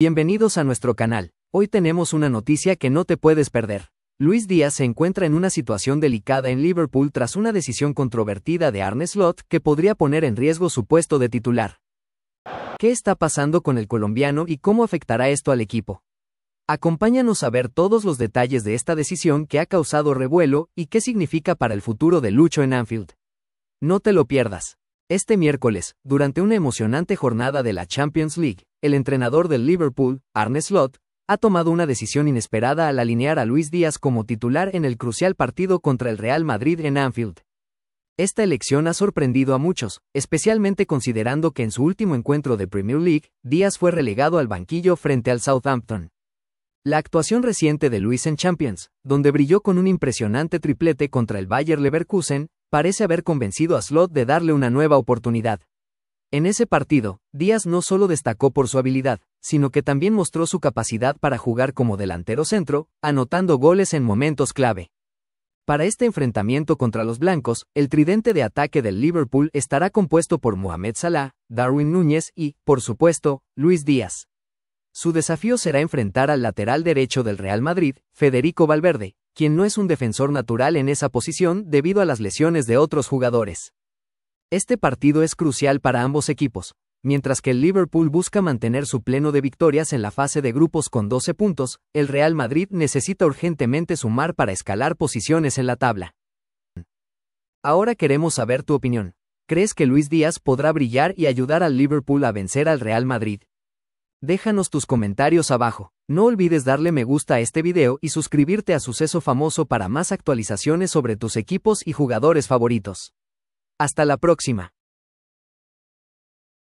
Bienvenidos a nuestro canal. Hoy tenemos una noticia que no te puedes perder. Luis Díaz se encuentra en una situación delicada en Liverpool tras una decisión controvertida de Arne Slot que podría poner en riesgo su puesto de titular. ¿Qué está pasando con el colombiano y cómo afectará esto al equipo? Acompáñanos a ver todos los detalles de esta decisión que ha causado revuelo y qué significa para el futuro de Lucho en Anfield. No te lo pierdas. Este miércoles, durante una emocionante jornada de la Champions League, el entrenador del Liverpool, Arne Slot, ha tomado una decisión inesperada al alinear a Luis Díaz como titular en el crucial partido contra el Real Madrid en Anfield. Esta elección ha sorprendido a muchos, especialmente considerando que en su último encuentro de Premier League, Díaz fue relegado al banquillo frente al Southampton. La actuación reciente de Luis en Champions, donde brilló con un impresionante triplete contra el Bayer Leverkusen, parece haber convencido a Slot de darle una nueva oportunidad. En ese partido, Díaz no solo destacó por su habilidad, sino que también mostró su capacidad para jugar como delantero centro, anotando goles en momentos clave. Para este enfrentamiento contra los blancos, el tridente de ataque del Liverpool estará compuesto por Mohamed Salah, Darwin Núñez y, por supuesto, Luis Díaz. Su desafío será enfrentar al lateral derecho del Real Madrid, Federico Valverde, quien no es un defensor natural en esa posición debido a las lesiones de otros jugadores. Este partido es crucial para ambos equipos, mientras que el Liverpool busca mantener su pleno de victorias en la fase de grupos con 12 puntos, el Real Madrid necesita urgentemente sumar para escalar posiciones en la tabla. Ahora queremos saber tu opinión. ¿Crees que Luis Díaz podrá brillar y ayudar al Liverpool a vencer al Real Madrid? Déjanos tus comentarios abajo. No olvides darle me gusta a este video y suscribirte a Suceso Famoso para más actualizaciones sobre tus equipos y jugadores favoritos. Hasta la próxima.